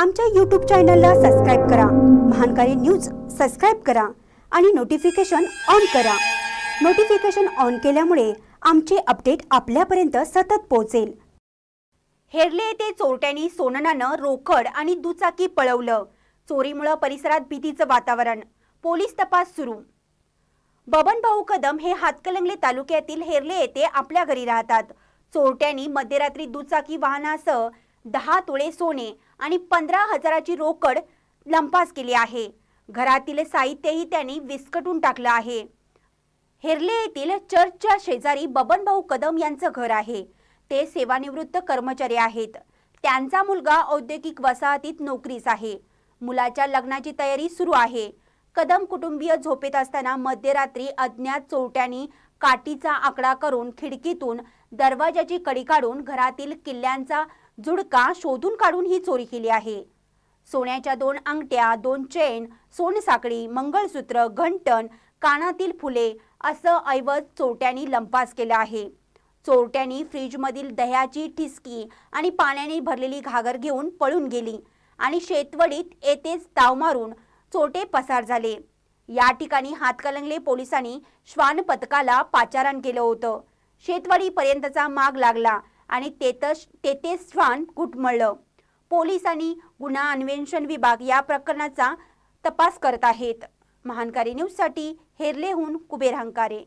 आमच्या यूट्यूब चॅनलला सबस्क्राईब करा महानकारी न्यूज सबस्क्राईब करा आणि नोटिफिकेशन ऑन करा नोटिफिकेशन ऑन केल्यामुळे आमचे अपडेट आपल्यापर्यंत सतत पोहोचेल हेरले येते चोरट्यांनी सोननानं रोकड आणि दुचाकी पळवलं चोरीमुळे परिसरात भीतीचं वातावरण पोलीस तपास सुरू बबन भाऊ कदम हे हातकलंगले तालुक्यातील हेरले येते आपल्या घरी राहतात चोरट्यांनी मध्यरात्री दुचाकी वाहनासह दहा तोळे सोने आणि पंधरा हजाराची रोकड लंपास केली आहे घरातील साहित्यही त्यांनी विस्कटून टाकलं आहे हेरले येथील चर्चच्या शेजारी बबनभाऊ कदम यांचं घर आहे ते सेवानिवृत्त कर्मचारी आहेत त्यांचा मुलगा औद्योगिक वसाहतीत नोकरीस आहे मुलाच्या लग्नाची तयारी सुरू आहे कदम कुटुंबीय झोपेत असताना मध्यरात्री अज्ञात चोरट्यांनी काठीचा आकडा करून खिडकीतून दरवाजाची कडी काढून घरातील किल्ल्यांचा जुडका शोधून काढून ही चोरी केली आहे सोन्याच्या दोन अंगठ्या दोन चेन सोनसाखळी मंगळसूत्र घंटण कानातील फुले असं ऐवज चोरट्यांनी लंपास केला आहे चोरट्यांनी फ्रीजमधील दह्याची ठिसकी आणि पाण्याने भरलेली घागर घेऊन पळून गेली आणि शेतवडीत येथेच ताव मारून चोटे पसार झाले या ठिकाणी हातकलंगले पोलिसांनी श्वान पथकाला पाचारण केलं होतं शेतवाडीपर्यंतचा माग लागला आणि तेतस तेते श्वान घुटमळलं पोलीस आणि गुन्हा अन्वेषण विभाग या प्रकरणाचा तपास करत आहेत महानकारी न्यूजसाठी हेरलेहून कुबेर अहंकारे